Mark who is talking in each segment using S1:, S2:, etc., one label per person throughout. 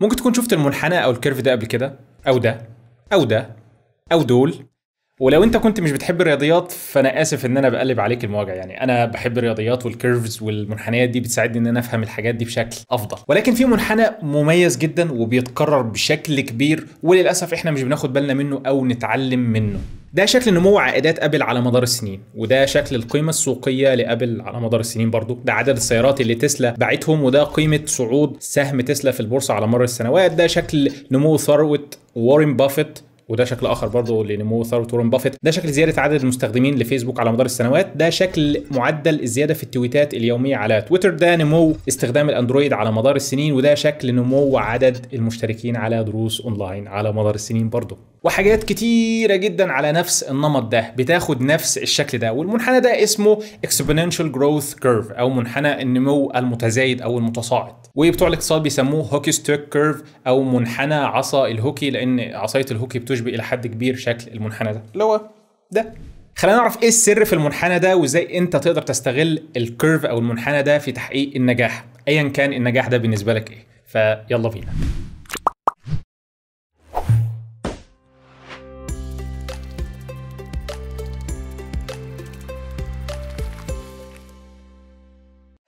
S1: ممكن تكون شفت المنحنى او الكيرف ده قبل كده او ده او ده او دول ولو انت كنت مش بتحب الرياضيات فانا اسف ان انا بقلب عليك المواجع يعني انا بحب الرياضيات والكيرفز والمنحنيات دي بتساعدني ان انا افهم الحاجات دي بشكل افضل ولكن في منحنى مميز جدا وبيتكرر بشكل كبير وللاسف احنا مش بناخد بالنا منه او نتعلم منه ده شكل نمو عائدات ابل على مدار السنين وده شكل القيمه السوقيه لابل على مدار السنين برضو ده عدد السيارات اللي تسلا باعتهم وده قيمه صعود سهم تسلا في البورصه على مر السنوات ده شكل نمو ثروه وارن بافيت وده شكل اخر برضه لنمو ثروه وارن بافيت ده شكل زياده عدد المستخدمين لفيسبوك على مدار السنوات ده شكل معدل الزياده في التويتات اليوميه على تويتر ده نمو استخدام الاندرويد على مدار السنين وده شكل نمو عدد المشتركين على دروس اونلاين على مدار السنين برضه وحاجات كتيرة جدا على نفس النمط ده بتاخد نفس الشكل ده والمنحنى ده اسمه exponential growth curve أو منحنى النمو المتزايد أو المتصاعد وبتوع الاقتصاد بيسموه هوكي ستيك كيرف أو منحنى عصا الهوكي لأن عصاية الهوكي بتشبه إلى حد كبير شكل المنحنى ده اللي هو ده خلينا نعرف ايه السر في المنحنى ده وازاي انت تقدر تستغل الكيرف او المنحنى ده في تحقيق النجاح ايا كان النجاح ده بالنسبه لك ايه فيلا بينا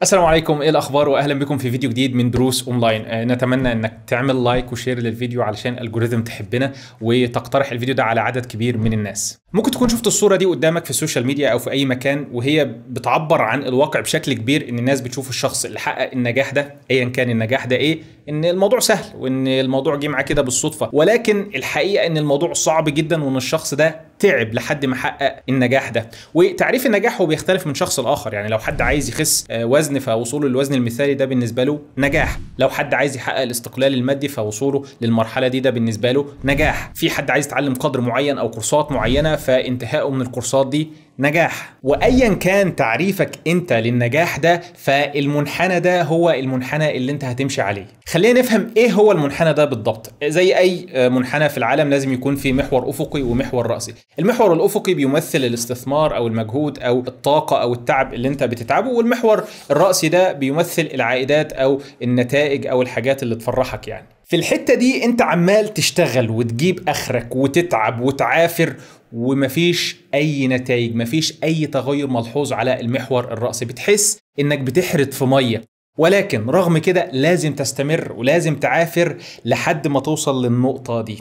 S1: السلام عليكم ايه الاخبار واهلا بكم في فيديو جديد من دروس اونلاين آه نتمنى انك تعمل لايك وشير للفيديو علشان الالجوريثم تحبنا وتقترح الفيديو ده على عدد كبير من الناس ممكن تكون شفت الصوره دي قدامك في السوشيال ميديا او في اي مكان وهي بتعبر عن الواقع بشكل كبير ان الناس بتشوف الشخص اللي حقق النجاح ده ايا كان النجاح ده ايه ان الموضوع سهل وان الموضوع جه معاه كده بالصدفه ولكن الحقيقه ان الموضوع صعب جدا وان الشخص ده تعب لحد ما حقق النجاح ده وتعريف النجاح هو بيختلف من شخص لاخر يعني لو حد عايز يخس آه، وزن فوصوله للوزن المثالي ده بالنسبه له نجاح لو حد عايز يحقق الاستقلال المادي فوصوله للمرحله دي ده بالنسبه له نجاح في حد عايز يتعلم قدر معين او كورسات معينه فانتهائه من الكورسات دي نجاح وايا كان تعريفك انت للنجاح ده فالمنحنى ده هو المنحنى اللي انت هتمشي عليه خلينا نفهم ايه هو المنحنى ده بالضبط زي اي منحنى في العالم لازم يكون في محور افقي ومحور راسي المحور الافقي بيمثل الاستثمار او المجهود او الطاقه او التعب اللي انت بتتعبه والمحور الراسي ده بيمثل العائدات او النتائج او الحاجات اللي تفرحك يعني في الحتة دي انت عمال تشتغل وتجيب اخرك وتتعب وتعافر ومفيش اي نتائج مفيش اي تغير ملحوظ على المحور الرأسي بتحس انك بتحرط في ميه ولكن رغم كده لازم تستمر ولازم تعافر لحد ما توصل للنقطة دي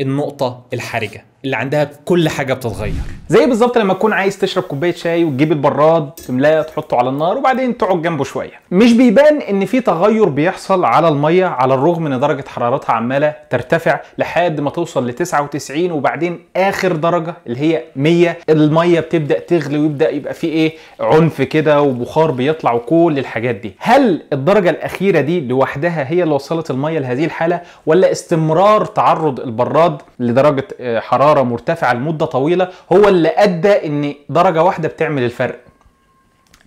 S1: النقطة الحرجة اللي عندها كل حاجه بتتغير زي بالظبط لما تكون عايز تشرب كوبايه شاي وتجيب البراد تملاه تحطه على النار وبعدين تقعد جنبه شويه مش بيبان ان في تغير بيحصل على الميه على الرغم ان درجه حرارتها عماله ترتفع لحد ما توصل ل 99 وبعدين اخر درجه اللي هي 100 الميه بتبدا تغلي ويبدا يبقى في ايه عنف كده وبخار بيطلع وكل الحاجات دي هل الدرجه الاخيره دي لوحدها هي اللي وصلت الميه لهذه الحاله ولا استمرار تعرض البراد لدرجه آه، حراره حراره مرتفعه لمده طويله هو اللي ادى ان درجه واحده بتعمل الفرق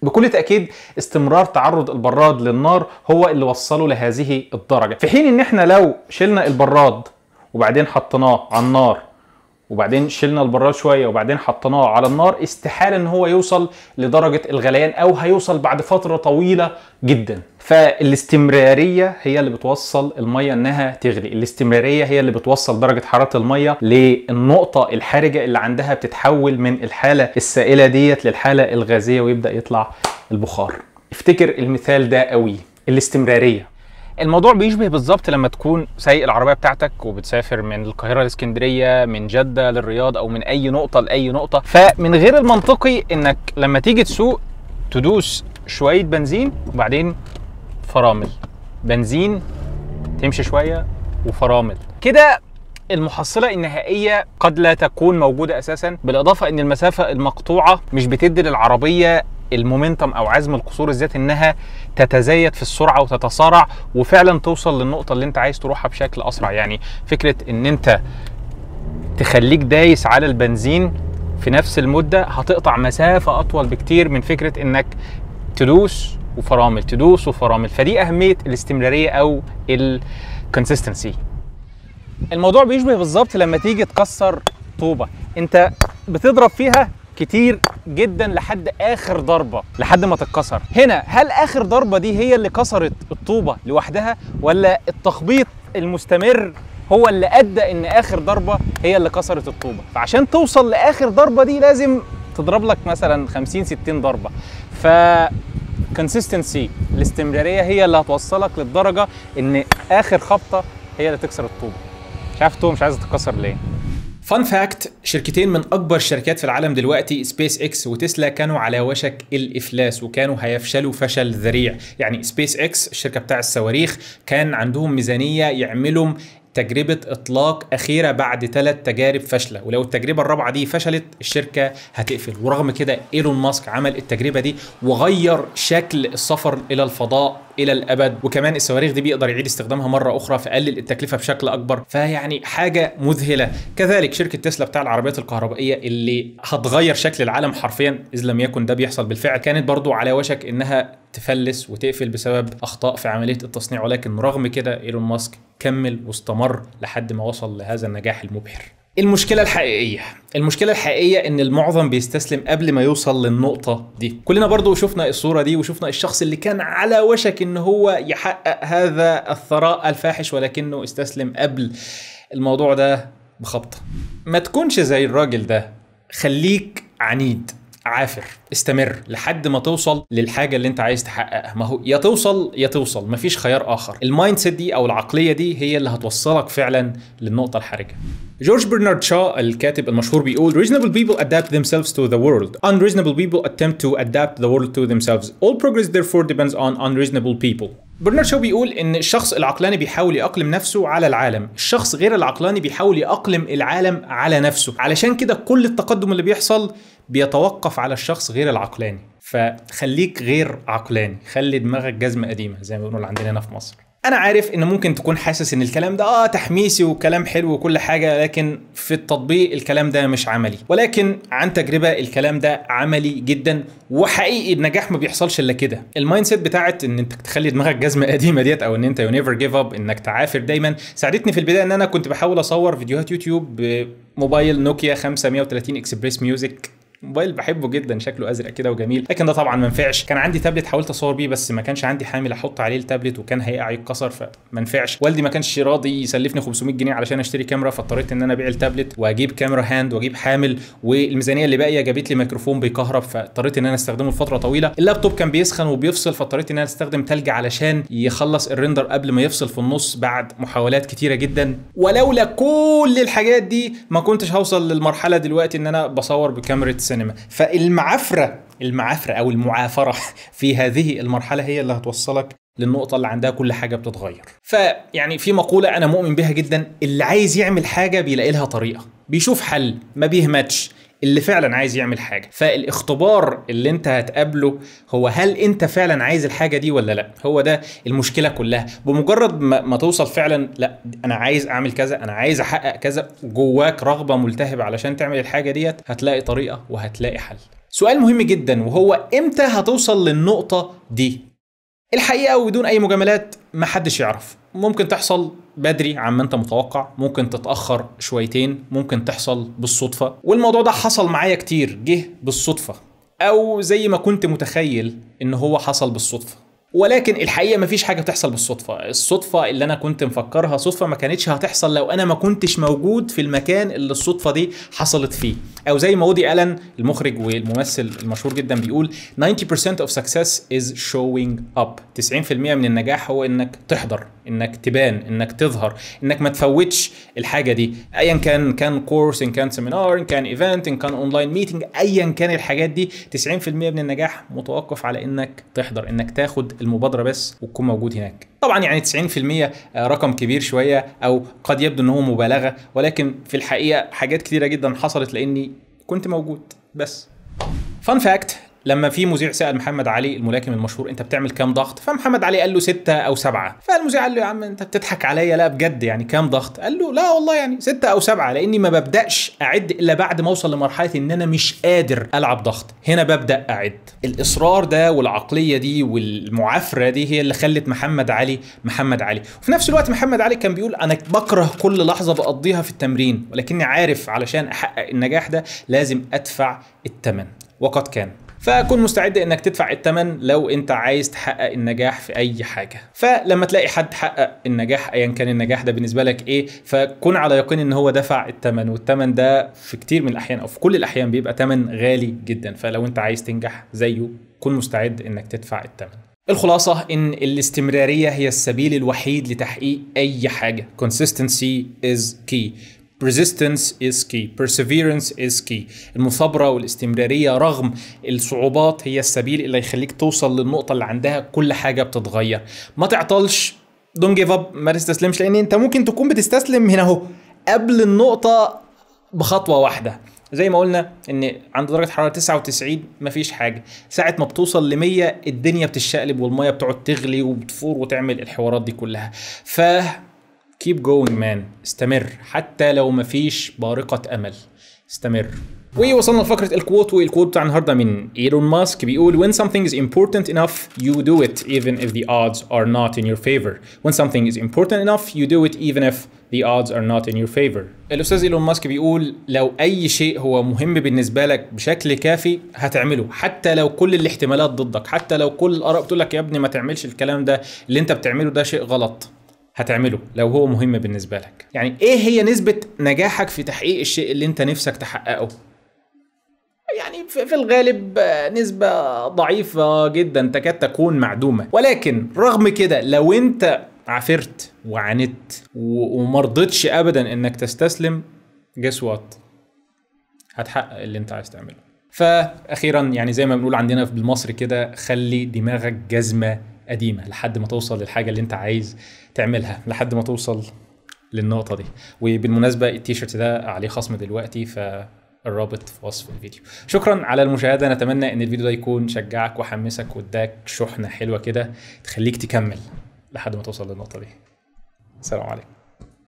S1: بكل تأكيد استمرار تعرض البراد للنار هو اللي وصله لهذه الدرجة في حين ان احنا لو شلنا البراد وبعدين حطيناه على النار وبعدين شلنا البراد شويه وبعدين حطيناه على النار استحاله ان هو يوصل لدرجه الغليان او هيوصل بعد فتره طويله جدا فالاستمراريه هي اللي بتوصل الميه انها تغلي الاستمراريه هي اللي بتوصل درجه حراره الميه للنقطه الحرجه اللي عندها بتتحول من الحاله السائله ديت للحاله الغازيه ويبدا يطلع البخار افتكر المثال ده قوي الاستمراريه الموضوع بيشبه بالظبط لما تكون سايق العربيه بتاعتك وبتسافر من القاهره لاسكندريه من جده للرياض او من اي نقطه لاي نقطه فمن غير المنطقي انك لما تيجي تسوق تدوس شويه بنزين وبعدين فرامل بنزين تمشي شويه وفرامل كده المحصلة النهائية قد لا تكون موجودة أساسا بالإضافة أن المسافة المقطوعة مش بتدي للعربية المومنتم او عزم القصور الذاتي انها تتزايد في السرعه وتتسارع وفعلا توصل للنقطه اللي انت عايز تروحها بشكل اسرع يعني فكره ان انت تخليك دايس على البنزين في نفس المده هتقطع مسافه اطول بكتير من فكره انك تدوس وفرامل تدوس وفرامل فدي اهميه الاستمراريه او الكونسستنسي الموضوع بيشبه بالظبط لما تيجي تكسر طوبه انت بتضرب فيها كتير جدا لحد اخر ضربه لحد ما تتكسر هنا هل اخر ضربه دي هي اللي كسرت الطوبه لوحدها ولا التخبيط المستمر هو اللي ادى ان اخر ضربه هي اللي كسرت الطوبه فعشان توصل لاخر ضربه دي لازم تضرب لك مثلا 50 60 ضربه ف كونسيستنسي الاستمراريه هي اللي هتوصلك للدرجه ان اخر خبطه هي اللي تكسر الطوبه مش عارف الطوبه مش عايزه تتكسر ليه فان فاكت شركتين من اكبر الشركات في العالم دلوقتي سبيس اكس وتسلا كانوا على وشك الافلاس وكانوا هيفشلوا فشل ذريع يعني سبيس اكس الشركه بتاع الصواريخ كان عندهم ميزانيه يعملوا تجربه اطلاق اخيره بعد ثلاث تجارب فاشله ولو التجربه الرابعه دي فشلت الشركه هتقفل ورغم كده ايلون ماسك عمل التجربه دي وغير شكل السفر الى الفضاء الى الابد وكمان الصواريخ دي بيقدر يعيد استخدامها مره اخرى فقلل التكلفه بشكل اكبر فيعني حاجه مذهله كذلك شركه تسلا بتاع العربيات الكهربائيه اللي هتغير شكل العالم حرفيا اذا لم يكن ده بيحصل بالفعل كانت برضو على وشك انها تفلس وتقفل بسبب اخطاء في عمليه التصنيع ولكن رغم كده ايلون ماسك كمل واستمر لحد ما وصل لهذا النجاح المبهر المشكلة الحقيقية المشكلة الحقيقية ان المعظم بيستسلم قبل ما يوصل للنقطة دي كلنا برضو شفنا الصورة دي وشفنا الشخص اللي كان على وشك ان هو يحقق هذا الثراء الفاحش ولكنه استسلم قبل الموضوع ده بخبطة ما تكونش زي الراجل ده خليك عنيد عافر استمر لحد ما توصل للحاجه اللي انت عايز تحققها ما هو يا توصل يا توصل مفيش خيار اخر المايند سيت دي او العقليه دي هي اللي هتوصلك فعلا للنقطه الحرجه جورج برنارد شا الكاتب المشهور بيقول reasonable people adapt themselves to the world unreasonable people attempt to adapt the world to themselves all progress therefore depends on unreasonable people برنارد شو بيقول ان الشخص العقلاني بيحاول يأقلم نفسه على العالم الشخص غير العقلاني بيحاول يأقلم العالم على نفسه علشان كده كل التقدم اللي بيحصل بيتوقف على الشخص غير العقلاني فخليك غير عقلاني خلي دماغك جزمة قديمة زي ما بنقول عندنا هنا في مصر انا عارف ان ممكن تكون حاسس ان الكلام ده اه تحميسي وكلام حلو وكل حاجه لكن في التطبيق الكلام ده مش عملي ولكن عن تجربه الكلام ده عملي جدا وحقيقي النجاح ما بيحصلش الا كده المايند سيت بتاعت ان انت تخلي دماغك جزمه قديمه ديت او ان انت يو نيفر جيف اب انك تعافر دايما ساعدتني في البدايه ان انا كنت بحاول اصور فيديوهات يوتيوب بموبايل نوكيا 530 اكسبريس ميوزك موبايل بحبه جدا شكله ازرق كده وجميل لكن ده طبعا ما نفعش كان عندي تابلت حاولت اصور بيه بس ما كانش عندي حامل احط عليه التابلت وكان هيقع يتكسر فما نفعش والدي ما كانش راضي يسلفني 500 جنيه علشان اشتري كاميرا فاضطريت ان انا ابيع التابلت واجيب كاميرا هاند واجيب حامل والميزانيه اللي باقيه جابت لي ميكروفون بيكهرب فاضطريت ان انا استخدمه لفتره طويله اللابتوب كان بيسخن وبيفصل فاضطريت ان انا استخدم ثلج علشان يخلص الريندر قبل ما يفصل في النص بعد محاولات كتيره جدا ولولا كل الحاجات دي ما كنتش هوصل للمرحله دلوقتي ان انا بصور بكاميرا السينما فالمعافرة المعافرة أو المعافرة في هذه المرحلة هي اللي هتوصلك للنقطة اللي عندها كل حاجة بتتغير فيعني في مقولة أنا مؤمن بها جدا اللي عايز يعمل حاجة بيلاقي لها طريقة بيشوف حل ما بيهمتش اللي فعلا عايز يعمل حاجه فالاختبار اللي انت هتقابله هو هل انت فعلا عايز الحاجه دي ولا لا هو ده المشكله كلها بمجرد ما توصل فعلا لا انا عايز اعمل كذا انا عايز احقق كذا جواك رغبه ملتهبه علشان تعمل الحاجه ديت هتلاقي طريقه وهتلاقي حل سؤال مهم جدا وهو امتى هتوصل للنقطه دي الحقيقه وبدون اي مجاملات محدش يعرف ممكن تحصل بدري عما انت متوقع ممكن تتاخر شويتين ممكن تحصل بالصدفه والموضوع ده حصل معايا كتير جه بالصدفه او زي ما كنت متخيل ان هو حصل بالصدفه ولكن الحقيقه مفيش حاجه بتحصل بالصدفه الصدفه اللي انا كنت مفكرها صدفه ما كانتش هتحصل لو انا ما كنتش موجود في المكان اللي الصدفه دي حصلت فيه او زي ما ودي الن المخرج والممثل المشهور جدا بيقول 90% of success is showing up 90% من النجاح هو انك تحضر انك تبان انك تظهر انك ما تفوتش الحاجه دي ايا كان كان كورس ان كان سيمينار ان كان ايفنت ان كان اونلاين ميتنج ايا كان الحاجات دي 90% من النجاح متوقف على انك تحضر انك تاخد المبادره بس وتكون موجود هناك طبعا يعني 90% رقم كبير شويه او قد يبدو ان هو مبالغه ولكن في الحقيقه حاجات كتيره جدا حصلت لاني كنت موجود بس فان فاكت لما في مذيع سال محمد علي الملاكم المشهور انت بتعمل كام ضغط فمحمد علي قال له ستة او سبعة فالمذيع قال له يا عم انت بتضحك عليا لا بجد يعني كام ضغط قال له لا والله يعني ستة او سبعة لاني ما ببداش اعد الا بعد ما اوصل لمرحله ان انا مش قادر العب ضغط هنا ببدا اعد الاصرار ده والعقليه دي والمعافره دي هي اللي خلت محمد علي محمد علي وفي نفس الوقت محمد علي كان بيقول انا بكره كل لحظه بقضيها في التمرين ولكني عارف علشان احقق النجاح ده لازم ادفع الثمن وقد كان فكن مستعد انك تدفع الثمن لو انت عايز تحقق النجاح في اي حاجه فلما تلاقي حد حقق النجاح ايا كان النجاح ده بالنسبه لك ايه فكن على يقين ان هو دفع الثمن والثمن ده في كتير من الاحيان او في كل الاحيان بيبقى ثمن غالي جدا فلو انت عايز تنجح زيه كن مستعد انك تدفع الثمن الخلاصة إن الاستمرارية هي السبيل الوحيد لتحقيق أي حاجة. Consistency is key. resistance is key perseverance is key المثابرة والاستمرارية رغم الصعوبات هي السبيل اللي يخليك توصل للنقطة اللي عندها كل حاجة بتتغير ما تعطلش دون جيف اب ما تستسلمش لان انت ممكن تكون بتستسلم هنا اهو قبل النقطة بخطوة واحدة زي ما قلنا ان عند درجه حراره 99 مفيش حاجه ساعه ما بتوصل ل 100 الدنيا بتشقلب والميه بتقعد تغلي وبتفور وتعمل الحوارات دي كلها ف keep going man استمر حتى لو مفيش بارقة أمل استمر ووصلنا لفقرة الكوت والكوت بتاع النهارده من ايلون ماسك بيقول when something is important enough you do it even if the odds are not in your favor when something is important enough you do it even if the odds are not in your favor الأستاذ ايلون ماسك بيقول لو أي شيء هو مهم بالنسبة لك بشكل كافي هتعمله حتى لو كل الاحتمالات ضدك حتى لو كل الآراء بتقول لك يا ابني ما تعملش الكلام ده اللي أنت بتعمله ده شيء غلط هتعمله لو هو مهم بالنسبة لك يعني ايه هي نسبة نجاحك في تحقيق الشيء اللي انت نفسك تحققه يعني في الغالب نسبة ضعيفة جدا تكاد تكون معدومة ولكن رغم كده لو انت عافرت وعانيت ومرضتش ابدا انك تستسلم جس وات هتحقق اللي انت عايز تعمله فاخيرا يعني زي ما بنقول عندنا في بالمصري كده خلي دماغك جزمه قديمه لحد ما توصل للحاجه اللي انت عايز تعملها لحد ما توصل للنقطه دي وبالمناسبه التيشيرت ده عليه خصم دلوقتي ف الرابط في وصف الفيديو شكرا على المشاهدة نتمنى ان الفيديو ده يكون شجعك وحمسك واداك شحنة حلوة كده تخليك تكمل لحد ما توصل للنقطة دي السلام عليكم